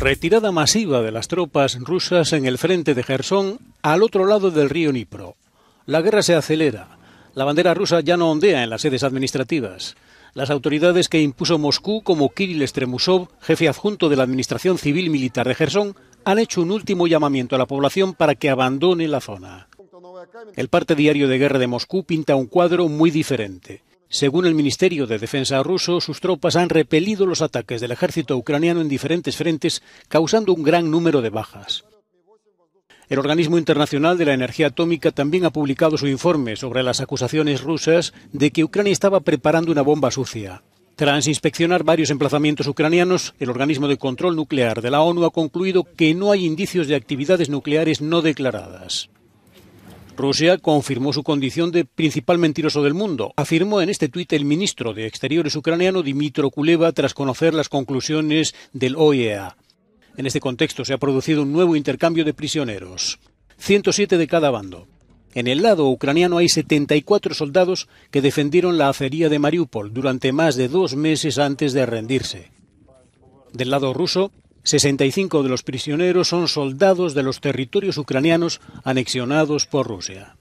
Retirada masiva de las tropas rusas en el frente de Gerson al otro lado del río Nipro. La guerra se acelera. La bandera rusa ya no ondea en las sedes administrativas. Las autoridades que impuso Moscú, como Kirill Estremusov, jefe adjunto de la Administración Civil Militar de Gerson, han hecho un último llamamiento a la población para que abandone la zona. El parte diario de guerra de Moscú pinta un cuadro muy diferente. Según el Ministerio de Defensa ruso, sus tropas han repelido los ataques del ejército ucraniano en diferentes frentes, causando un gran número de bajas. El Organismo Internacional de la Energía Atómica también ha publicado su informe sobre las acusaciones rusas de que Ucrania estaba preparando una bomba sucia. Tras inspeccionar varios emplazamientos ucranianos, el organismo de control nuclear de la ONU ha concluido que no hay indicios de actividades nucleares no declaradas. Rusia confirmó su condición de principal mentiroso del mundo, afirmó en este tuit el ministro de Exteriores ucraniano Dmitro Kuleva tras conocer las conclusiones del OEA. En este contexto se ha producido un nuevo intercambio de prisioneros, 107 de cada bando. En el lado ucraniano hay 74 soldados que defendieron la acería de Mariupol durante más de dos meses antes de rendirse. Del lado ruso, 65 de los prisioneros son soldados de los territorios ucranianos anexionados por Rusia.